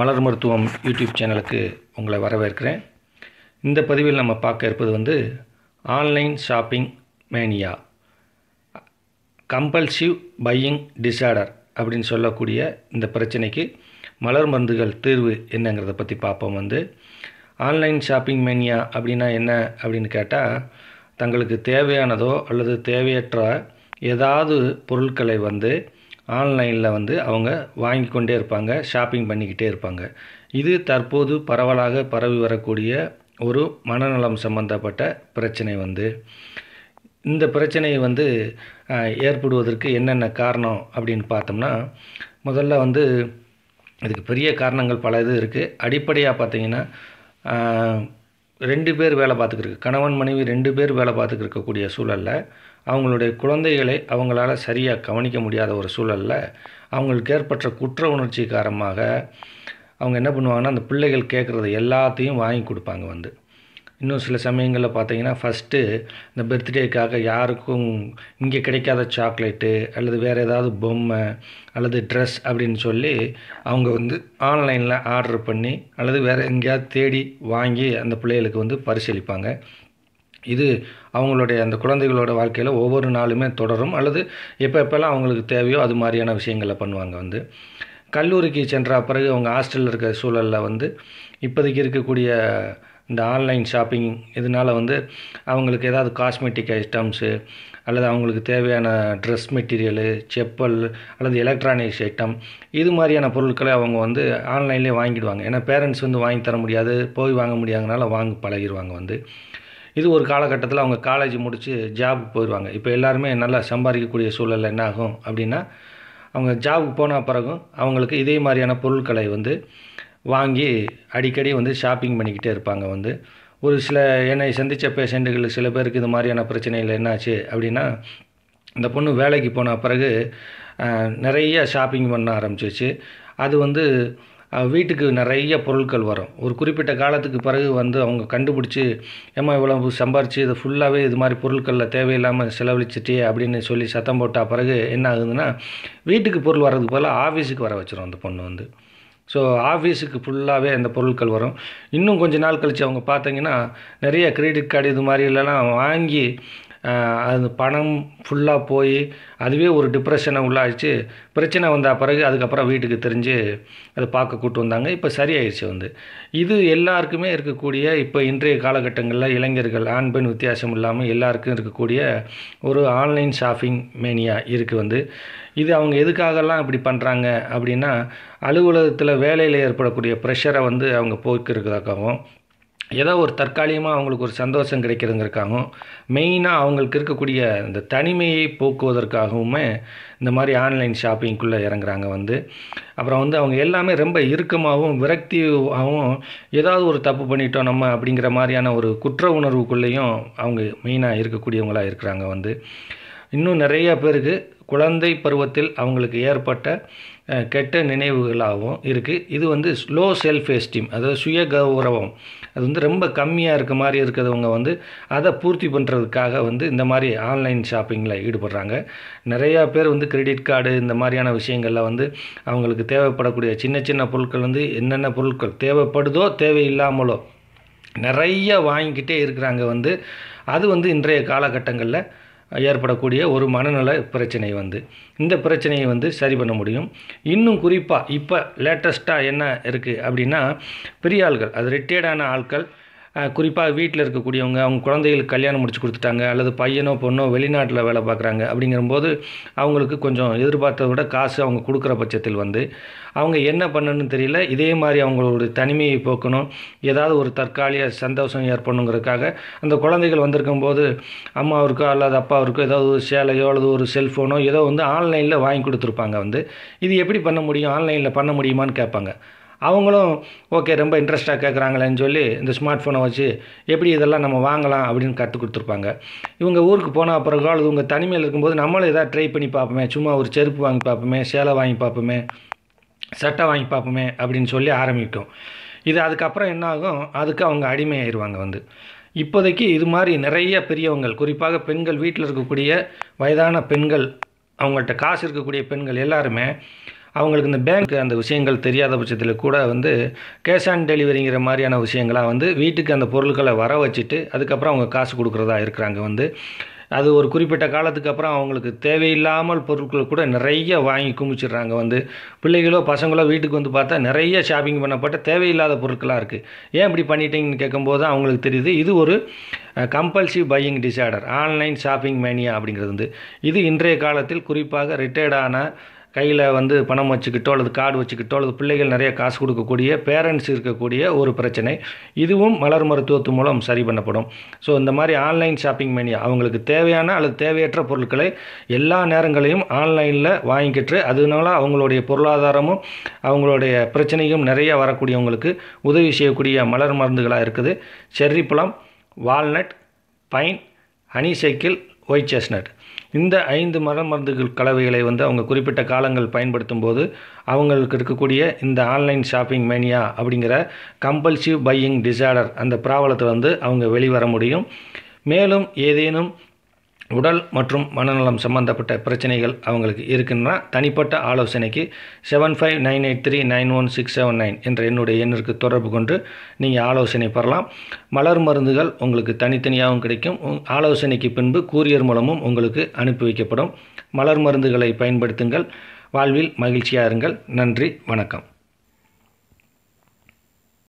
மலர் மருத்துவம் யூடியூப் சேனலுக்கு உங்களை வரவேற்கிறேன் இந்த பதிவில் நம்ம பார்க்க இருப்பது வந்து online shopping mania compulsive buying disorder அப்படின்னு சொல்லக்கூடிய இந்த பிரச்சனைக்கு மலர் மருந்துகள் தீர்வு என்னங்கிறத பற்றி பார்ப்போம் வந்து ஆன்லைன் ஷாப்பிங் மேனியா அப்படின்னா என்ன அப்படின்னு கேட்டால் தங்களுக்கு தேவையானதோ அல்லது தேவையற்ற ஏதாவது பொருட்களை வந்து ஆன்லைனில் வந்து அவங்க வாங்கி கொண்டே இருப்பாங்க ஷாப்பிங் பண்ணிக்கிட்டே இருப்பாங்க இது தற்போது பரவலாக பரவி வரக்கூடிய ஒரு மனநலம் சம்பந்தப்பட்ட பிரச்சனை வந்து இந்த பிரச்சனை வந்து ஏற்படுவதற்கு என்னென்ன காரணம் அப்படின்னு பார்த்தோம்னா முதல்ல வந்து இதுக்கு பெரிய காரணங்கள் பல இது இருக்குது அடிப்படையாக பார்த்திங்கன்னா ரெண்டு பேர் வேலை பார்த்துக்கிருக்கு கணவன் மனைவி ரெண்டு பேர் வேலை பார்த்துக்கிருக்கக்கூடிய சூழலில் அவங்களுடைய குழந்தைகளை அவங்களால சரியாக கவனிக்க முடியாத ஒரு சூழலில் அவங்களுக்கு ஏற்பட்ட குற்ற உணர்ச்சி காரணமாக அவங்க என்ன பண்ணுவாங்கன்னா அந்த பிள்ளைகள் கேட்குறது எல்லாத்தையும் வாங்கி கொடுப்பாங்க வந்து இன்னும் சில சமயங்களில் பார்த்தீங்கன்னா ஃபஸ்ட்டு இந்த பர்த்டேக்காக யாருக்கும் இங்கே கிடைக்காத சாக்லேட்டு அல்லது வேறு ஏதாவது பொம்மை அல்லது ட்ரெஸ் அப்படின்னு சொல்லி அவங்க வந்து ஆன்லைனில் ஆர்டர் பண்ணி அல்லது வேறு எங்கேயாவது தேடி வாங்கி அந்த பிள்ளைகளுக்கு வந்து பரிசீலிப்பாங்க இது அவங்களுடைய அந்த குழந்தைகளோட வாழ்க்கையில் ஒவ்வொரு நாளுமே தொடரும் அல்லது எப்போ எப்போல்லாம் அவங்களுக்கு தேவையோ அது மாதிரியான விஷயங்களை பண்ணுவாங்க வந்து கல்லூரிக்கு சென்ற பிறகு அவங்க ஹாஸ்டலில் இருக்கிற சூழலில் வந்து இப்போதைக்கு இருக்கக்கூடிய இந்த ஆன்லைன் ஷாப்பிங் இதனால் வந்து அவங்களுக்கு ஏதாவது காஸ்மெட்டிக் ஐட்டம்ஸு அல்லது அவங்களுக்கு தேவையான ட்ரெஸ் மெட்டீரியலு செப்பல் அல்லது எலக்ட்ரானிக்ஸ் ஐட்டம் இது மாதிரியான பொருட்களை அவங்க வந்து ஆன்லைன்லேயே வாங்கிடுவாங்க ஏன்னா பேரண்ட்ஸ் வந்து வாங்கி தர முடியாது போய் வாங்க முடியாதனால வாங்கி பழகிடுவாங்க வந்து இது ஒரு காலகட்டத்தில் அவங்க காலேஜ் முடித்து ஜாபுக்கு போயிடுவாங்க இப்போ எல்லாருமே நல்லா சம்பாதிக்கக்கூடிய சூழலில் என்னாகும் அப்படின்னா அவங்க ஜாபுக்கு போன பிறகும் அவங்களுக்கு இதே மாதிரியான பொருட்களை வந்து வாங்கி அடிக்கடி வந்து ஷாப்பிங் பண்ணிக்கிட்டே இருப்பாங்க வந்து ஒரு சில என்னை சந்தித்த பேஷண்ட்டுகள் சில பேருக்கு இது மாதிரியான பிரச்சனைகள் என்னாச்சு அப்படின்னா இந்த பொண்ணு வேலைக்கு போன பிறகு நிறைய ஷாப்பிங் பண்ண ஆரம்பிச்சிச்சு அது வந்து வீட்டுக்கு நிறைய பொருட்கள் வரும் ஒரு குறிப்பிட்ட காலத்துக்கு பிறகு வந்து அவங்க கண்டுபிடிச்சி ஏமா இவ்வளவு சம்பாரித்து இதை ஃபுல்லாகவே இது மாதிரி பொருட்களில் தேவையில்லாமல் செலவழிச்சிட்டே அப்படின்னு சொல்லி சத்தம் போட்டால் பிறகு என்ன ஆகுதுன்னா வீட்டுக்கு பொருள் வர்றதுக்கு போல் ஆஃபீஸுக்கு வர வச்சிடும் அந்த பொண்ணு வந்து ஸோ ஆஃபீஸுக்கு ஃபுல்லாகவே அந்த பொருட்கள் வரும் இன்னும் கொஞ்சம் நாள் கழித்து அவங்க பார்த்தீங்கன்னா நிறைய கிரெடிட் கார்டு இது மாதிரி இல்லைனா வாங்கி அது பணம் ஃபுல்லாக போய் அதுவே ஒரு டிப்ரெஷனை உள்ளாச்சு பிரச்சனை வந்த பிறகு அதுக்கப்புறம் வீட்டுக்கு தெரிஞ்சு அதை பார்க்க கூட்டு வந்தாங்க இப்போ சரியாயிடுச்சு வந்து இது எல்லாருக்குமே இருக்கக்கூடிய இப்போ இன்றைய காலகட்டங்களில் இளைஞர்கள் ஆண் பெண் வித்தியாசம் இல்லாமல் எல்லாருக்கும் இருக்கக்கூடிய ஒரு ஆன்லைன் ஷாப்பிங் மேனியா இருக்குது வந்து இது அவங்க எதுக்காகலாம் இப்படி பண்ணுறாங்க அப்படின்னா அலுவலகத்தில் வேலையில் ஏற்படக்கூடிய ப்ரெஷரை வந்து அவங்க போக்கிறதுக்காகவும் ஏதோ ஒரு தற்காலிகமாக அவங்களுக்கு ஒரு சந்தோஷம் கிடைக்கிறதுங்கிறக்காகவும் மெயினாக அவங்களுக்கு இருக்கக்கூடிய இந்த தனிமையை போக்குவதற்காகவுமே இந்த மாதிரி ஆன்லைன் ஷாப்பிங்குள்ளே இறங்குறாங்க வந்து அப்புறம் வந்து அவங்க எல்லாமே ரொம்ப இறுக்கமாகவும் விரக்தியாகவும் ஏதாவது ஒரு தப்பு பண்ணிட்டோம் நம்ம அப்படிங்கிற மாதிரியான ஒரு குற்ற உணர்வுக்குள்ளேயும் அவங்க மெயினாக இருக்கக்கூடியவங்களாக இருக்கிறாங்க வந்து இன்னும் நிறையா பேருக்கு குழந்தை பருவத்தில் அவங்களுக்கு ஏற்பட்ட கெட்ட நினைவுகளாகவும் இருக்குது இது வந்து ஸ்லோ செல்ஃப் எஸ்டீம் அதாவது சுய கௌரவம் அது வந்து ரொம்ப கம்மியாக இருக்க மாதிரி இருக்கிறவங்க வந்து அதை பூர்த்தி பண்ணுறதுக்காக வந்து இந்த மாதிரி ஆன்லைன் ஷாப்பிங்கில் ஈடுபடுறாங்க நிறையா பேர் வந்து கிரெடிட் கார்டு இந்த மாதிரியான விஷயங்களில் வந்து அவங்களுக்கு தேவைப்படக்கூடிய சின்ன சின்ன பொருட்கள் வந்து என்னென்ன பொருட்கள் தேவைப்படுதோ தேவையில்லாமலோ நிறைய வாங்கிக்கிட்டே இருக்கிறாங்க வந்து அது வந்து இன்றைய காலகட்டங்களில் ஏற்படக்கூடிய ஒரு மனநல பிரச்சனை வந்து இந்த பிரச்சனையை வந்து சரி பண்ண முடியும் இன்னும் குறிப்பாக இப்போ லேட்டஸ்ட்டாக என்ன இருக்குது அப்படின்னா பெரிய ஆள்கள் அது ரிட்டையர்டான ஆட்கள் குறிப்பாக வீட்டில் இருக்கக்கூடியவங்க அவங்க குழந்தைகளுக்கு கல்யாணம் முடிச்சு கொடுத்துட்டாங்க அல்லது பையனோ பொண்ணோ வெளிநாட்டில் வேலை பார்க்குறாங்க அப்படிங்கிறம்போது அவங்களுக்கு கொஞ்சம் எதிர்பார்த்ததை விட காசு அவங்க கொடுக்குற பட்சத்தில் வந்து அவங்க என்ன பண்ணணும்னு தெரியல இதே மாதிரி அவங்களோட தனிமையை போக்கணும் ஏதாவது ஒரு தற்காலிக சந்தோஷம் ஏற்படணுங்கிறதுக்காக அந்த குழந்தைகள் வந்திருக்கும் போது அம்மாவிற்கோ அல்லது அப்பாவிற்கோ ஏதாவது ஒரு சேலையோ அல்லது ஒரு செல்ஃபோனோ ஏதோ வந்து ஆன்லைனில் வாங்கி கொடுத்துருப்பாங்க வந்து இது எப்படி பண்ண முடியும் ஆன்லைனில் பண்ண முடியுமான்னு கேட்பாங்க அவங்களும் ஓகே ரொம்ப இன்ட்ரெஸ்ட்டாக கேட்குறாங்களேன்னு சொல்லி இந்த ஸ்மார்ட் ஃபோனை வச்சு எப்படி இதெல்லாம் நம்ம வாங்கலாம் அப்படின்னு கற்றுக் கொடுத்துருப்பாங்க இவங்க ஊருக்கு போனால் பிறகு அல்லது இவங்க தனிமையில் இருக்கும்போது நம்மளும் எதாவது ட்ரை பண்ணி பார்ப்போமே சும்மா ஒரு செருப்பு வாங்கி பார்ப்போமே சேலை வாங்கி பார்ப்போமே சட்டை வாங்கி பார்ப்போமே அப்படின்னு சொல்லி ஆரம்பிக்கும் இது அதுக்கப்புறம் என்ன ஆகும் அதுக்கு அவங்க அடிமையாயிருவாங்க வந்து இப்போதைக்கு இது மாதிரி நிறைய பெரியவங்கள் குறிப்பாக பெண்கள் வீட்டில் இருக்கக்கூடிய வயதான பெண்கள் அவங்கள்ட்ட காசு இருக்கக்கூடிய பெண்கள் எல்லாருமே அவங்களுக்கு இந்த பேங்க் அந்த விஷயங்கள் தெரியாத பட்சத்தில் கூட வந்து கேஷ் ஆன் டெலிவரிங்கிற மாதிரியான விஷயங்களாக வந்து வீட்டுக்கு அந்த பொருட்களை வர வச்சுட்டு அதுக்கப்புறம் அவங்க காசு கொடுக்குறதா இருக்கிறாங்க வந்து அது ஒரு குறிப்பிட்ட காலத்துக்கு அப்புறம் அவங்களுக்கு தேவையில்லாமல் பொருட்கள் கூட நிறைய வாங்கி குமிச்சிடுறாங்க வந்து பிள்ளைகளோ பசங்களோ வீட்டுக்கு வந்து பார்த்தா நிறைய ஷாப்பிங் பண்ணப்பட்ட தேவையில்லாத பொருட்களாக இருக்குது ஏன் இப்படி பண்ணிட்டீங்கன்னு கேட்கும்போது தான் அவங்களுக்கு தெரியுது இது ஒரு compulsive buying disorder online shopping mania அப்படிங்கிறது வந்து இது இன்றைய காலத்தில் குறிப்பாக ரிட்டையர்டான கையில் வந்து பணம் வச்சுக்கிட்டோ அல்லது கார்டு வச்சுக்கிட்டோ அல்லது பிள்ளைகள் நிறைய காசு கொடுக்கக்கூடிய பேரண்ட்ஸ் இருக்கக்கூடிய ஒரு பிரச்சனை இதுவும் மலர் மருத்துவத்து மூலம் சரி பண்ணப்படும் ஸோ இந்த மாதிரி ஆன்லைன் ஷாப்பிங் மேனியா அவங்களுக்கு தேவையான அல்லது தேவையற்ற பொருட்களை எல்லா நேரங்களையும் ஆன்லைனில் வாங்கிக்கிட்டு அதனால அவங்களுடைய பொருளாதாரமும் அவங்களுடைய பிரச்சனையும் நிறைய வரக்கூடியவங்களுக்கு உதவி செய்யக்கூடிய மலர் மருந்துகளாக இருக்குது செர்ரி பழம் walnut pine honeysuckle white chestnut இந்த ஐந்து மர மருந்துகள் கலவைகளை வந்து அவங்க குறிப்பிட்ட காலங்கள் பயன்படுத்தும் போது அவங்களுக்கு இருக்கக்கூடிய இந்த ஆன்லைன் ஷாப்பிங் மேனியா அப்படிங்கிற கம்பல்சிவ் பையிங் டிசார்டர் அந்த பிராவலத்தை வந்து அவங்க வெளிவர முடியும் மேலும் ஏதேனும் உடல் மற்றும் மனநலம் சம்மந்தப்பட்ட பிரச்சனைகள் அவங்களுக்கு இருக்குன்னா தனிப்பட்ட ஆலோசனைக்கு seven five nine eight three nine one six seven nine என்ற என்னுடைய எண்ணிற்கு தொடர்பு கொண்டு நீங்கள் ஆலோசனை பெறலாம் மலர் மருந்துகள் உங்களுக்கு தனித்தனியாகவும் கிடைக்கும் ஆலோசனைக்கு பின்பு கூரியர் மூலமும் உங்களுக்கு அனுப்பி வைக்கப்படும் மலர் மருந்துகளை பயன்படுத்துங்கள் வாழ்வில் மகிழ்ச்சியாக இருங்கள் நன்றி வணக்கம்